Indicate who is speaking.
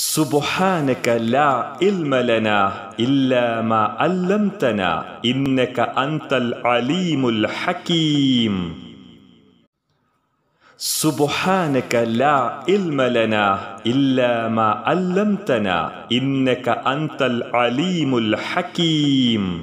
Speaker 1: سبحانك لا علم لنا إلا ما علمتنا إنك أنت العليم الحكيم سبحانك لا علم لنا إلا ما علمتنا إنك أنت العليم الحكيم